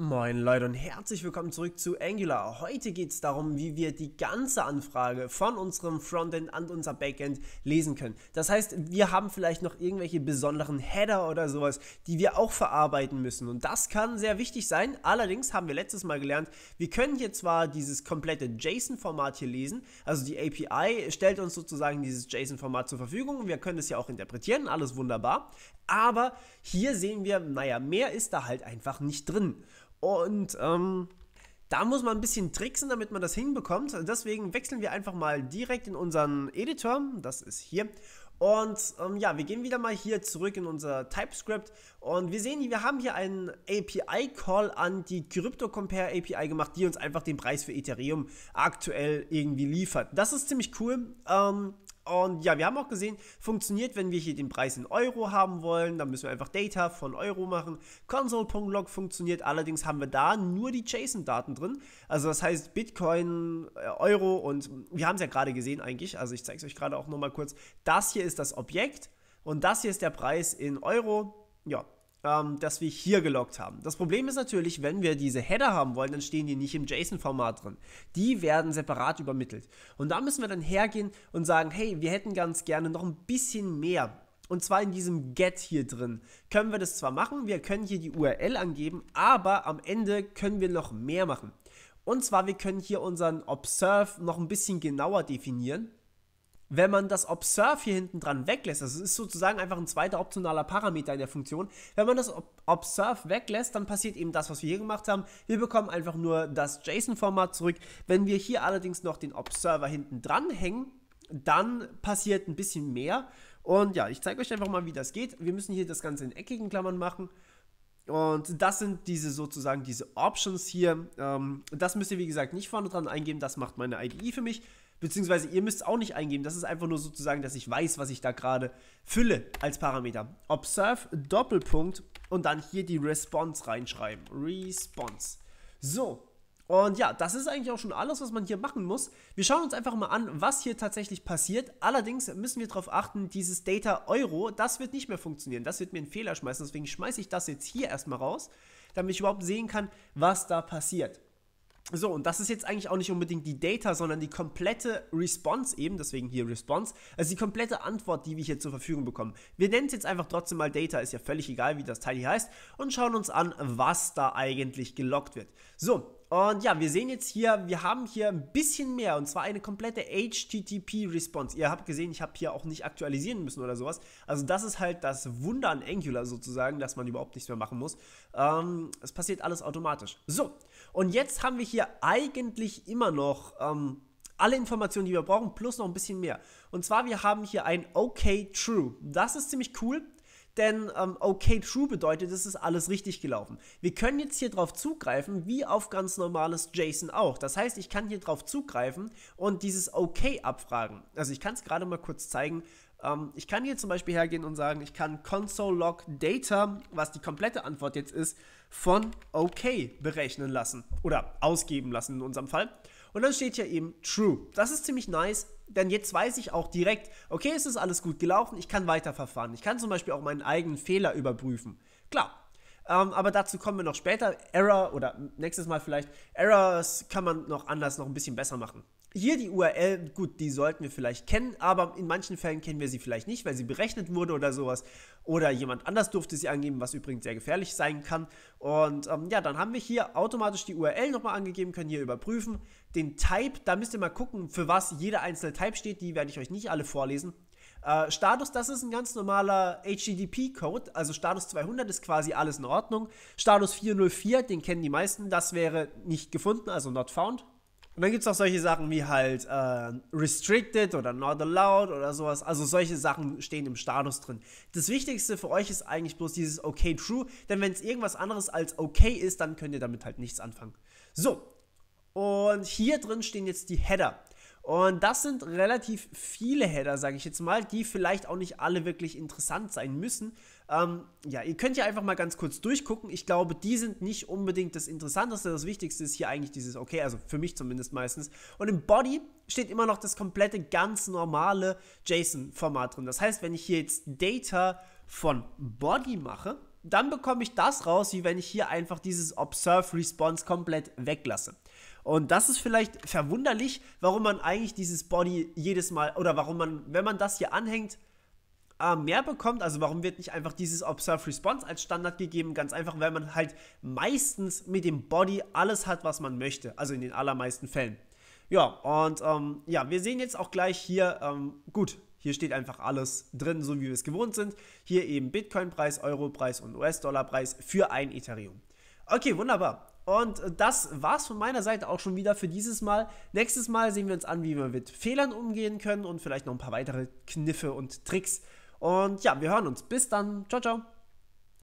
Moin Leute und herzlich willkommen zurück zu Angular. Heute geht es darum, wie wir die ganze Anfrage von unserem Frontend an unser Backend lesen können. Das heißt, wir haben vielleicht noch irgendwelche besonderen Header oder sowas, die wir auch verarbeiten müssen. Und das kann sehr wichtig sein. Allerdings haben wir letztes Mal gelernt, wir können hier zwar dieses komplette JSON-Format hier lesen, also die API stellt uns sozusagen dieses JSON-Format zur Verfügung. Wir können es ja auch interpretieren, alles wunderbar. Aber hier sehen wir, naja, mehr ist da halt einfach nicht drin. Und ähm, da muss man ein bisschen tricksen, damit man das hinbekommt. Also deswegen wechseln wir einfach mal direkt in unseren Editor. Das ist hier. Und ähm, ja, wir gehen wieder mal hier zurück in unser TypeScript und wir sehen, wir haben hier einen API-Call an die crypto compare API gemacht, die uns einfach den Preis für Ethereum aktuell irgendwie liefert. Das ist ziemlich cool. Ähm, und ja, wir haben auch gesehen, funktioniert, wenn wir hier den Preis in Euro haben wollen, dann müssen wir einfach Data von Euro machen. Console.log funktioniert, allerdings haben wir da nur die JSON-Daten drin. Also das heißt Bitcoin, äh, Euro und wir haben es ja gerade gesehen eigentlich, also ich zeige es euch gerade auch nochmal kurz. Das hier ist das Objekt und das hier ist der Preis in Euro. Ja, ähm, das wir hier gelockt haben. Das Problem ist natürlich, wenn wir diese Header haben wollen, dann stehen die nicht im JSON-Format drin. Die werden separat übermittelt. Und da müssen wir dann hergehen und sagen, hey, wir hätten ganz gerne noch ein bisschen mehr. Und zwar in diesem Get hier drin. Können wir das zwar machen, wir können hier die URL angeben, aber am Ende können wir noch mehr machen. Und zwar, wir können hier unseren Observe noch ein bisschen genauer definieren wenn man das Observe hier hinten dran weglässt, also es ist sozusagen einfach ein zweiter optionaler Parameter in der Funktion, wenn man das Observe weglässt, dann passiert eben das, was wir hier gemacht haben. Wir bekommen einfach nur das JSON-Format zurück. Wenn wir hier allerdings noch den Observer hinten dran hängen, dann passiert ein bisschen mehr. Und ja, ich zeige euch einfach mal, wie das geht. Wir müssen hier das Ganze in eckigen Klammern machen. Und das sind diese sozusagen diese Options hier. Ähm, das müsst ihr wie gesagt nicht vorne dran eingeben, das macht meine IDE für mich. Beziehungsweise ihr müsst es auch nicht eingeben. Das ist einfach nur sozusagen, dass ich weiß, was ich da gerade fülle als Parameter. Observe Doppelpunkt und dann hier die Response reinschreiben. Response. So. Und ja, das ist eigentlich auch schon alles, was man hier machen muss. Wir schauen uns einfach mal an, was hier tatsächlich passiert. Allerdings müssen wir darauf achten, dieses Data Euro, das wird nicht mehr funktionieren. Das wird mir einen Fehler schmeißen. Deswegen schmeiße ich das jetzt hier erstmal raus, damit ich überhaupt sehen kann, was da passiert. So, und das ist jetzt eigentlich auch nicht unbedingt die Data, sondern die komplette Response eben, deswegen hier Response, also die komplette Antwort, die wir hier zur Verfügung bekommen. Wir nennen es jetzt einfach trotzdem mal Data, ist ja völlig egal, wie das Teil hier heißt, und schauen uns an, was da eigentlich gelockt wird. So, und ja, wir sehen jetzt hier, wir haben hier ein bisschen mehr und zwar eine komplette HTTP-Response. Ihr habt gesehen, ich habe hier auch nicht aktualisieren müssen oder sowas. Also das ist halt das Wunder an Angular sozusagen, dass man überhaupt nichts mehr machen muss. Ähm, es passiert alles automatisch. So, und jetzt haben wir hier eigentlich immer noch... Ähm, alle Informationen, die wir brauchen, plus noch ein bisschen mehr. Und zwar, wir haben hier ein OK True. Das ist ziemlich cool denn ähm, okay true bedeutet, es ist alles richtig gelaufen. Wir können jetzt hier drauf zugreifen, wie auf ganz normales JSON auch. Das heißt, ich kann hier drauf zugreifen und dieses okay abfragen. Also ich kann es gerade mal kurz zeigen. Ähm, ich kann hier zum Beispiel hergehen und sagen, ich kann console log data, was die komplette Antwort jetzt ist, von okay berechnen lassen oder ausgeben lassen in unserem Fall. Und dann steht hier eben True. Das ist ziemlich nice, denn jetzt weiß ich auch direkt, okay, es ist alles gut gelaufen, ich kann weiterverfahren. Ich kann zum Beispiel auch meinen eigenen Fehler überprüfen. Klar. Ähm, aber dazu kommen wir noch später. Error oder nächstes Mal vielleicht. Errors kann man noch anders, noch ein bisschen besser machen. Hier die URL, gut, die sollten wir vielleicht kennen, aber in manchen Fällen kennen wir sie vielleicht nicht, weil sie berechnet wurde oder sowas. Oder jemand anders durfte sie angeben, was übrigens sehr gefährlich sein kann. Und ähm, ja, dann haben wir hier automatisch die URL nochmal angegeben, können hier überprüfen. Den Type, da müsst ihr mal gucken, für was jeder einzelne Type steht, die werde ich euch nicht alle vorlesen. Äh, Status, das ist ein ganz normaler HTTP-Code, also Status 200 ist quasi alles in Ordnung. Status 404, den kennen die meisten, das wäre nicht gefunden, also not found, und dann gibt es auch solche Sachen wie halt äh, restricted oder not allowed oder sowas. Also solche Sachen stehen im Status drin. Das Wichtigste für euch ist eigentlich bloß dieses okay true, denn wenn es irgendwas anderes als okay ist, dann könnt ihr damit halt nichts anfangen. So, und hier drin stehen jetzt die Header. Und das sind relativ viele Header, sage ich jetzt mal, die vielleicht auch nicht alle wirklich interessant sein müssen. Ähm, ja, ihr könnt ja einfach mal ganz kurz durchgucken. Ich glaube, die sind nicht unbedingt das Interessanteste. Das Wichtigste ist hier eigentlich dieses Okay, also für mich zumindest meistens. Und im Body steht immer noch das komplette ganz normale JSON-Format drin. Das heißt, wenn ich hier jetzt Data von Body mache, dann bekomme ich das raus, wie wenn ich hier einfach dieses Observe Response komplett weglasse. Und das ist vielleicht verwunderlich, warum man eigentlich dieses Body jedes Mal oder warum man, wenn man das hier anhängt, äh, mehr bekommt. Also warum wird nicht einfach dieses Observe Response als Standard gegeben? Ganz einfach, weil man halt meistens mit dem Body alles hat, was man möchte. Also in den allermeisten Fällen. Ja, und ähm, ja, wir sehen jetzt auch gleich hier, ähm, gut, hier steht einfach alles drin, so wie wir es gewohnt sind. Hier eben Bitcoin-Preis, Euro-Preis und US-Dollar-Preis für ein Ethereum. Okay, wunderbar. Und das war's von meiner Seite auch schon wieder für dieses Mal. Nächstes Mal sehen wir uns an, wie wir mit Fehlern umgehen können und vielleicht noch ein paar weitere Kniffe und Tricks. Und ja, wir hören uns. Bis dann. Ciao, ciao.